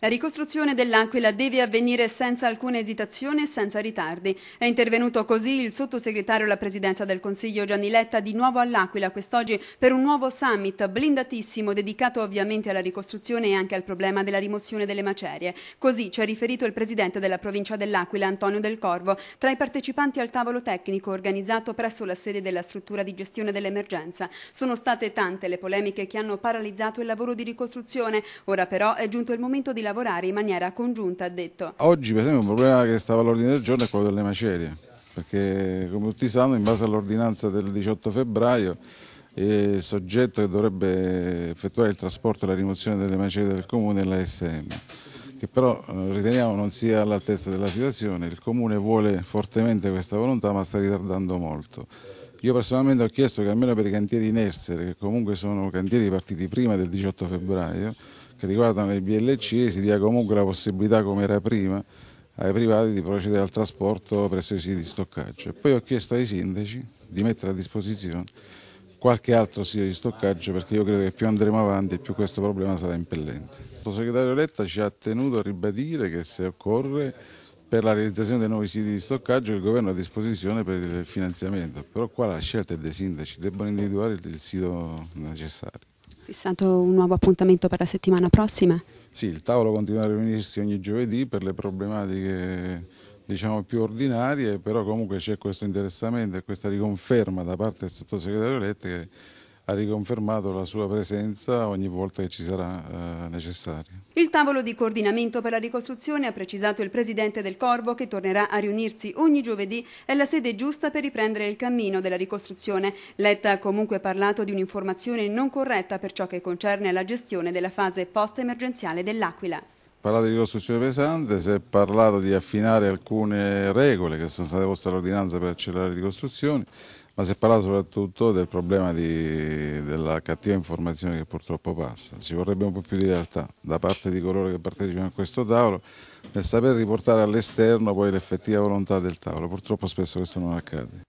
La ricostruzione dell'Aquila deve avvenire senza alcuna esitazione e senza ritardi. È intervenuto così il sottosegretario alla presidenza del Consiglio Gianni Letta di nuovo all'Aquila quest'oggi per un nuovo summit blindatissimo dedicato ovviamente alla ricostruzione e anche al problema della rimozione delle macerie. Così ci ha riferito il presidente della provincia dell'Aquila Antonio Del Corvo tra i partecipanti al tavolo tecnico organizzato presso la sede della struttura di gestione dell'emergenza. Sono state tante le polemiche che hanno paralizzato il lavoro di ricostruzione. Ora però è giunto il momento di lavorare in maniera congiunta, ha detto. Oggi per esempio un problema che stava all'ordine del giorno è quello delle macerie, perché come tutti sanno in base all'ordinanza del 18 febbraio il soggetto che dovrebbe effettuare il trasporto e la rimozione delle macerie del comune è l'ASM che però eh, riteniamo non sia all'altezza della situazione, il Comune vuole fortemente questa volontà ma sta ritardando molto. Io personalmente ho chiesto che almeno per i cantieri in essere, che comunque sono cantieri partiti prima del 18 febbraio, che riguardano le BLC si dia comunque la possibilità, come era prima, ai privati di procedere al trasporto presso i siti di stoccaggio. poi ho chiesto ai sindaci di mettere a disposizione qualche altro sito di stoccaggio perché io credo che più andremo avanti e più questo problema sarà impellente. Il sottosegretario Letta ci ha tenuto a ribadire che se occorre per la realizzazione dei nuovi siti di stoccaggio il governo ha a disposizione per il finanziamento, però qua la scelta è dei sindaci, debbono individuare il sito necessario. Fissato un nuovo appuntamento per la settimana prossima? Sì, il tavolo continua a riunirsi ogni giovedì per le problematiche diciamo, più ordinarie, però comunque c'è questo interessamento e questa riconferma da parte del sottosegretario Lette che ha riconfermato la sua presenza ogni volta che ci sarà eh, necessario. Il tavolo di coordinamento per la ricostruzione, ha precisato il presidente del Corvo, che tornerà a riunirsi ogni giovedì, è la sede giusta per riprendere il cammino della ricostruzione. Letta ha comunque parlato di un'informazione non corretta per ciò che concerne la gestione della fase post-emergenziale dell'Aquila parlato di ricostruzione pesante, si è parlato di affinare alcune regole che sono state poste all'ordinanza per accelerare le ricostruzioni, ma si è parlato soprattutto del problema di, della cattiva informazione che purtroppo passa. Ci vorrebbe un po' più di realtà da parte di coloro che partecipano a questo tavolo nel saper riportare all'esterno poi l'effettiva volontà del tavolo. Purtroppo spesso questo non accade.